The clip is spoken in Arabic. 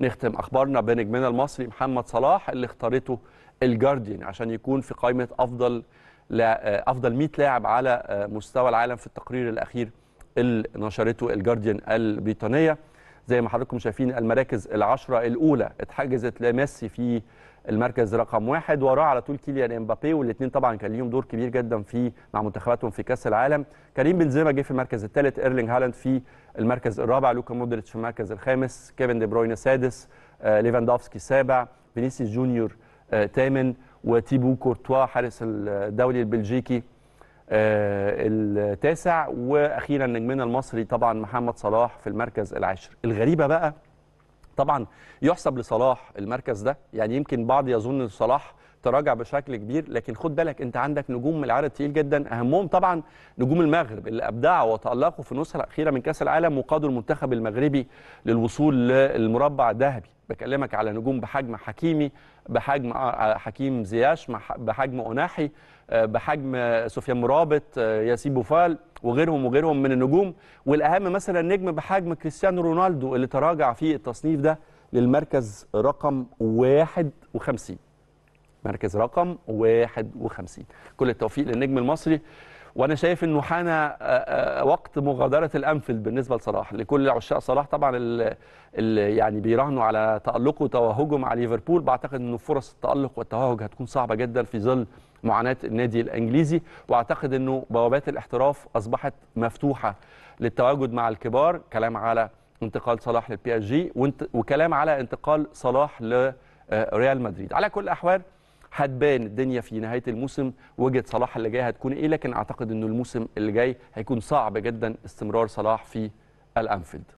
نختم اخبارنا بنجمنا المصري محمد صلاح اللي اختارته الجارديان عشان يكون في قائمه افضل لا افضل 100 لاعب على مستوى العالم في التقرير الاخير اللي نشرته الجارديان البريطانيه زي ما حضراتكم شايفين المراكز العشرة الأولى اتحجزت لميسي في المركز رقم واحد وراه على طول كيليان امبابي والاثنين طبعا كان ليهم دور كبير جدا في مع منتخباتهم في كاس العالم كريم بنزيما جه في المركز الثالث ايرلينج هالاند في المركز الرابع لوكا مودريتش في المركز الخامس كيفن دي بروين سادس آه ليفاندوفسكي سابع فينيسيوس جونيور آه، ثامن آه وتيبو كورتوا حارس الدولي البلجيكي آه، التاسع واخيرا نجمنا المصري طبعا محمد صلاح في المركز العاشر الغريبه بقى طبعا يحسب لصلاح المركز ده يعني يمكن بعض يظن صلاح تراجع بشكل كبير لكن خد بالك انت عندك نجوم من العدد تقيل جدا اهمهم طبعا نجوم المغرب اللي ابدعوا وتالقوا في النسخه الاخيره من كاس العالم وقادوا المنتخب المغربي للوصول للمربع الذهبي بكلمك على نجوم بحجم حكيمي بحجم آه، آه، حكيم زياش بحجم أناحي آه، بحجم سفيان مرابط ياسين بوفال وغيرهم وغيرهم من النجوم والأهم مثلا نجم بحجم كريستيانو رونالدو اللي تراجع في التصنيف ده للمركز رقم 51 مركز رقم 51 كل التوفيق للنجم المصري وانا شايف انه حان آه، آه، وقت مغادره الانفيلد بالنسبه لصلاح لكل عشاق صلاح طبعا اللي يعني بيراهنوا على تالقه وتوهجه مع ليفربول بعتقد انه فرص التالق والتوهج هتكون صعبه جدا في ظل معاناه النادي الانجليزي واعتقد انه بوابات الاحتراف اصبحت مفتوحه للتواجد مع الكبار كلام على انتقال صلاح للبي اس جي وكلام على انتقال صلاح لريال آه، مدريد على كل الاحوال هتبان الدنيا في نهايه الموسم وجهه صلاح اللي جاي هتكون ايه لكن اعتقد انه الموسم اللي جاي هيكون صعب جدا استمرار صلاح في الانفيلد